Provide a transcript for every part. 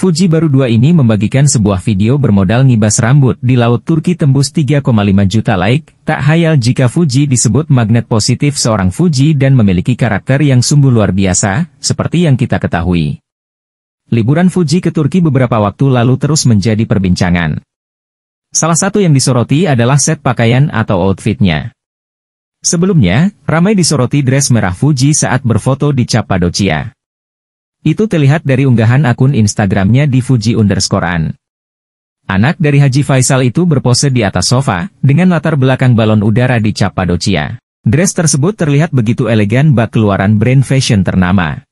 Fuji baru dua ini membagikan sebuah video bermodal ngibas rambut di Laut Turki tembus 3,5 juta like, tak hayal jika Fuji disebut magnet positif seorang Fuji dan memiliki karakter yang sungguh luar biasa, seperti yang kita ketahui. Liburan Fuji ke Turki beberapa waktu lalu terus menjadi perbincangan. Salah satu yang disoroti adalah set pakaian atau outfitnya. Sebelumnya, ramai disoroti dress merah Fuji saat berfoto di Cappadocia. Itu terlihat dari unggahan akun Instagramnya di Fuji underscore Anak dari Haji Faisal itu berpose di atas sofa, dengan latar belakang balon udara di Cappadocia. Dress tersebut terlihat begitu elegan bak keluaran brand fashion ternama.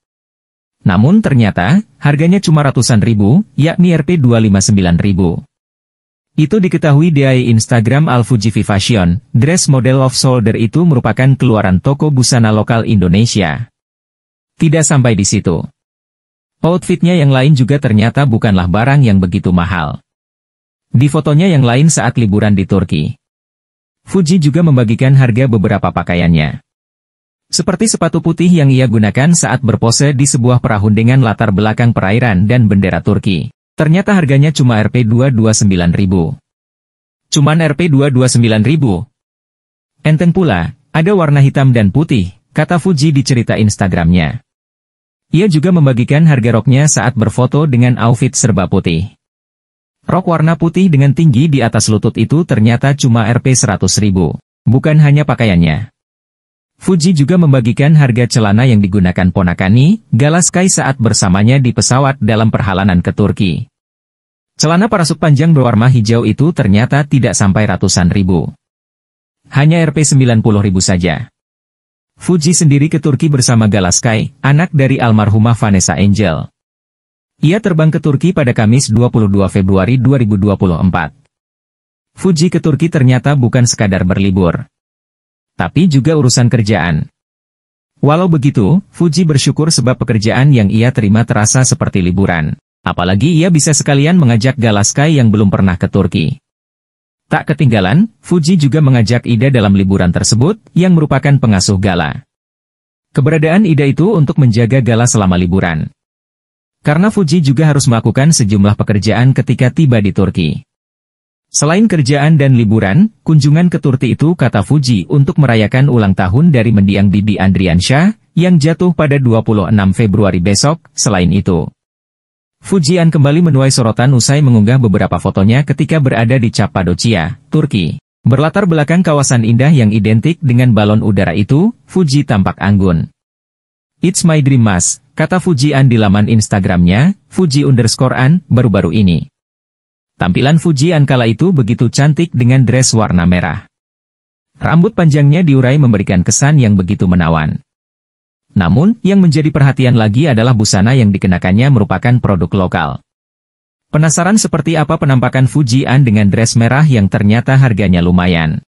Namun ternyata, harganya cuma ratusan ribu, yakni Rp259 Itu diketahui di Instagram Al-Fujifi Fashion, dress model of shoulder itu merupakan keluaran toko busana lokal Indonesia. Tidak sampai di situ. Outfitnya yang lain juga ternyata bukanlah barang yang begitu mahal. Di fotonya yang lain saat liburan di Turki. Fuji juga membagikan harga beberapa pakaiannya. Seperti sepatu putih yang ia gunakan saat berpose di sebuah perahu dengan latar belakang perairan dan bendera Turki. Ternyata harganya cuma Rp229.000. Cuman Rp229.000. Enteng pula, ada warna hitam dan putih, kata Fuji di cerita Instagramnya. Ia juga membagikan harga roknya saat berfoto dengan outfit serba putih. Rok warna putih dengan tinggi di atas lutut itu ternyata cuma Rp 100.000. Bukan hanya pakaiannya. Fuji juga membagikan harga celana yang digunakan Ponakani, Galaskai saat bersamanya di pesawat dalam perhalanan ke Turki. Celana parasut panjang berwarna hijau itu ternyata tidak sampai ratusan ribu. Hanya Rp 90.000 saja. Fuji sendiri ke Turki bersama Galaskai, anak dari almarhumah Vanessa Angel. Ia terbang ke Turki pada Kamis 22 Februari 2024. Fuji ke Turki ternyata bukan sekadar berlibur. Tapi juga urusan kerjaan. Walau begitu, Fuji bersyukur sebab pekerjaan yang ia terima terasa seperti liburan. Apalagi ia bisa sekalian mengajak Galaskai yang belum pernah ke Turki. Tak ketinggalan, Fuji juga mengajak Ida dalam liburan tersebut, yang merupakan pengasuh Gala. Keberadaan Ida itu untuk menjaga Gala selama liburan. Karena Fuji juga harus melakukan sejumlah pekerjaan ketika tiba di Turki. Selain kerjaan dan liburan, kunjungan ke Turki itu kata Fuji untuk merayakan ulang tahun dari mendiang Bibi Andriansyah, yang jatuh pada 26 Februari besok, selain itu. Fujian kembali menuai sorotan usai mengunggah beberapa fotonya ketika berada di Cappadocia, Turki. Berlatar belakang kawasan indah yang identik dengan balon udara itu, Fuji tampak anggun. It's my dream mas, kata Fujian di laman Instagramnya, Fuji underscore an, baru-baru ini. Tampilan Fujian kala itu begitu cantik dengan dress warna merah. Rambut panjangnya diurai memberikan kesan yang begitu menawan. Namun, yang menjadi perhatian lagi adalah busana yang dikenakannya merupakan produk lokal. Penasaran seperti apa penampakan Fujian dengan dress merah yang ternyata harganya lumayan.